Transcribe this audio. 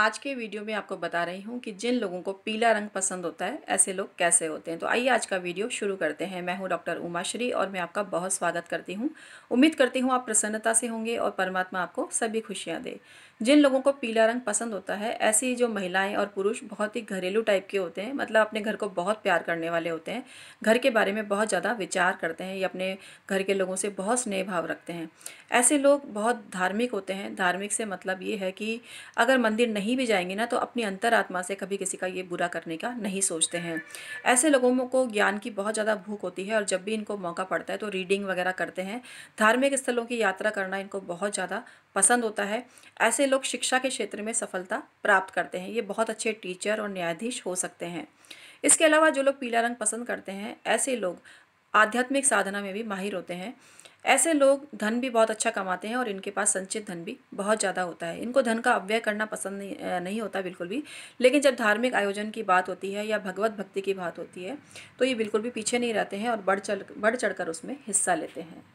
आज के वीडियो में आपको बता रही हूँ कि जिन लोगों को पीला रंग पसंद होता है ऐसे लोग कैसे होते हैं तो आइए आज का वीडियो शुरू करते हैं मैं हूँ डॉक्टर उमा श्री और मैं आपका बहुत स्वागत करती हूँ उम्मीद करती हूँ आप प्रसन्नता से होंगे और परमात्मा आपको सभी खुशियाँ दे जिन लोगों को पीला रंग पसंद होता है ऐसी जो महिलाएं और पुरुष बहुत ही घरेलू टाइप के होते हैं मतलब अपने घर को बहुत प्यार करने वाले होते हैं घर के बारे में बहुत ज़्यादा विचार करते हैं या अपने घर के लोगों से बहुत स्नेह भाव रखते हैं ऐसे लोग बहुत धार्मिक होते हैं धार्मिक से मतलब ये है कि अगर मंदिर नहीं कहीं भी जाएंगे ना तो अपनी अंतरात्मा से कभी किसी का ये बुरा करने का नहीं सोचते हैं ऐसे लोगों को ज्ञान की बहुत ज़्यादा भूख होती है और जब भी इनको मौका पड़ता है तो रीडिंग वगैरह करते हैं धार्मिक स्थलों की यात्रा करना इनको बहुत ज़्यादा पसंद होता है ऐसे लोग शिक्षा के क्षेत्र में सफलता प्राप्त करते हैं ये बहुत अच्छे टीचर और न्यायाधीश हो सकते हैं इसके अलावा जो लोग पीला रंग पसंद करते हैं ऐसे लोग आध्यात्मिक साधना में भी माहिर होते हैं ऐसे लोग धन भी बहुत अच्छा कमाते हैं और इनके पास संचित धन भी बहुत ज़्यादा होता है इनको धन का अव्यय करना पसंद नहीं नहीं होता बिल्कुल भी लेकिन जब धार्मिक आयोजन की बात होती है या भगवत भक्ति की बात होती है तो ये बिल्कुल भी पीछे नहीं रहते हैं और बढ़ चढ़ बढ़ चढ़ उसमें हिस्सा लेते हैं